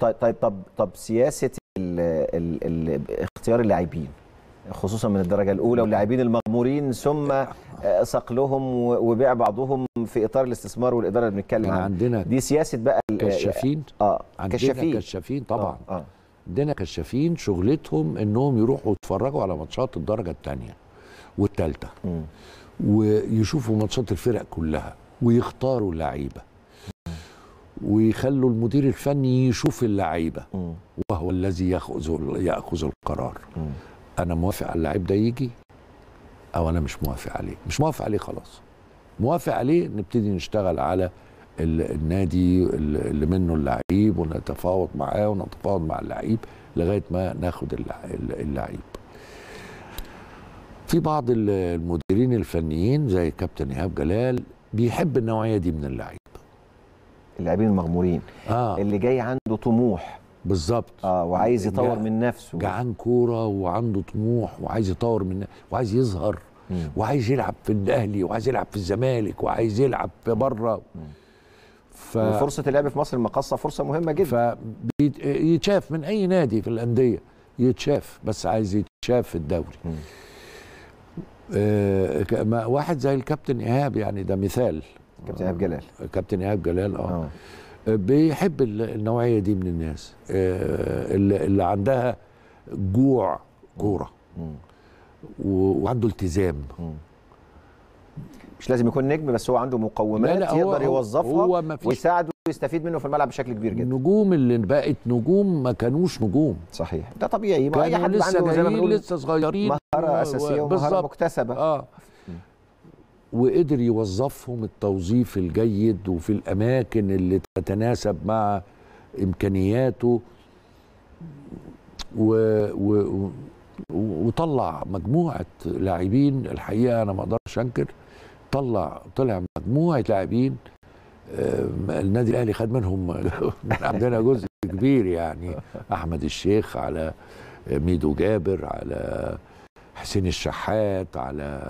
طيب طب طب سياسه الـ الـ الـ اختيار اللاعبين خصوصا من الدرجه الاولى واللاعبين المغمورين ثم آه، صقلهم وبيع بعضهم في اطار الاستثمار والاداره اللي بنتكلم عنها عندنا دي سياسه بقى كشافين اه عندنا كشافين كشافين طبعا آه. آه. عندنا كشافين شغلتهم انهم يروحوا يتفرجوا على ماتشات الدرجه الثانيه والثالثه ويشوفوا ماتشات الفرق كلها ويختاروا لعيبه ويخلوا المدير الفني يشوف اللعيبه وهو الذي ياخذ ياخذ القرار م. انا موافق على اللعيب ده يجي او انا مش موافق عليه مش موافق عليه خلاص موافق عليه نبتدي نشتغل على النادي اللي منه اللعيب ونتفاوض معاه ونتفاوض مع اللعيب لغايه ما ناخد اللعيب في بعض المديرين الفنيين زي كابتن ايهاب جلال بيحب النوعيه دي من اللعيب اللاعبين المغمورين آه. اللي جاي عنده طموح بالظبط اه وعايز يطور من نفسه جعان كوره وعنده طموح وعايز يطور من وعايز يظهر مم. وعايز يلعب في الاهلي وعايز يلعب في الزمالك وعايز يلعب في بره ف... يعني فرصه اللعب في مصر المقصة فرصه مهمه جدا فيتشاف من اي نادي في الانديه يتشاف بس عايز يتشاف في الدوري آه واحد زي الكابتن ايهاب يعني ده مثال كابتن ايهاب جلال كابتن ايهاب جلال اه, آه. بيحب النوعيه دي من الناس آه، اللي عندها جوع كوره وعنده التزام مش لازم يكون نجم بس هو عنده مقومات لا لا يقدر يوظفها ويساعده ويستفيد منه في الملعب بشكل كبير جدا النجوم اللي بقت نجوم ما كانوش نجوم صحيح ده طبيعي ما اي حد عنده زي ما بنقول لسه صغيرين مهاره اساسيه ومهاره مكتسبه آه. وقدر يوظفهم التوظيف الجيد وفي الاماكن اللي تتناسب مع امكانياته و, و وطلع مجموعه لاعبين الحقيقه انا ما اقدرش انكر طلع طلع مجموعه لاعبين آه، النادي الاهلي خد منهم من عندنا جزء كبير يعني احمد الشيخ على ميدو جابر على حسين الشحات على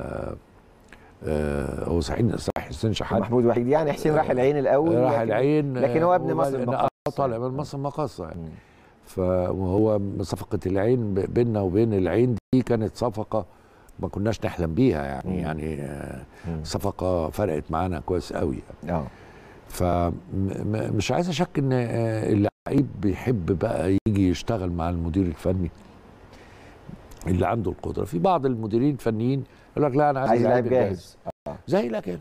آه، هو صحيح صح حسين شحات محمود وحيد يعني حسين آه، راح العين الاول راح لكن العين آه، لكن هو ابن مصر المقاصه طالع من مصر المقاصه يعني فهو صفقه العين بيننا وبين العين دي كانت صفقه ما كناش نحلم بيها يعني مم. يعني صفقه فرقت معانا كويس قوي يعني. اه فمش عايز اشك ان اللعيب بيحب بقى يجي يشتغل مع المدير الفني اللي عنده القدره في بعض المديرين الفنيين يقول لك لا انا عايز لاعب جاهز زي الاجانب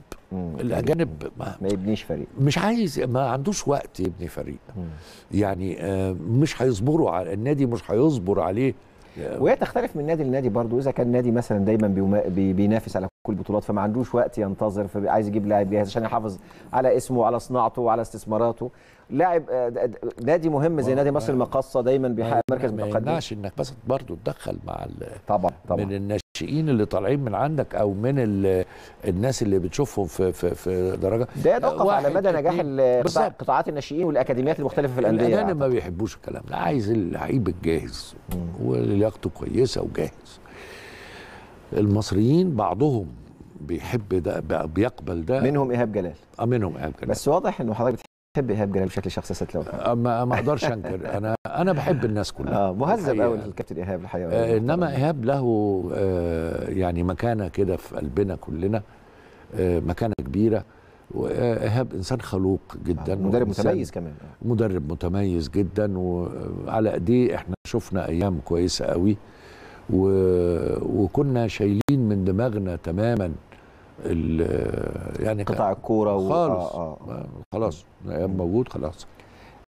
الاجانب ما, ما يبنيش فريق مش عايز ما عندوش وقت يبني فريق مم. يعني آه، مش هيصبروا على النادي مش هيصبر عليه آه، وهي تختلف من نادي لنادي برضه اذا كان نادي مثلا دايما بي بينافس على كل البطولات فما عندوش وقت ينتظر فعايز يجيب لاعب جاهز عشان يحافظ على اسمه وعلى صناعته وعلى استثماراته لاعب آه، نادي مهم زي نادي مصر المقاصه دايما بيحقق مركز متقدم ما ينفعش انك بس برضه تدخل مع طبعا طبعا من الناشئين الناشئين اللي طالعين من عندك او من الناس اللي بتشوفهم في في في درجه ده يتوقف على مدى نجاح قطاعات الناشئين والاكاديميات المختلفه في الانديه الاجانب ما بيحبوش الكلام ده عايز اللعيب الجاهز ولياقته كويسه وجاهز المصريين بعضهم بيحب ده بيقبل ده منهم ايهاب جلال اه منهم ايهاب جلال بس واضح انه حضرتك بتحب ايهاب جلال بشكل شخصي ست لو أه، ما ما اقدرش انكر انا انا بحب الناس كلها اه مهذب قوي يعني. الكابتن ايهاب الحقيقه آه انما ايهاب له آه يعني مكانه كده في قلبنا كلنا آه مكانه كبيره وإيهاب آه، انسان خلوق جدا آه مدرب متميز كمان آه. مدرب متميز جدا وعلى ايديه احنا شفنا ايام كويسه قوي و... وكنا شايلين من دماغنا تماما يعني قطاع الكوره و... خالص آه آه. آه. خلاص موجود خلاص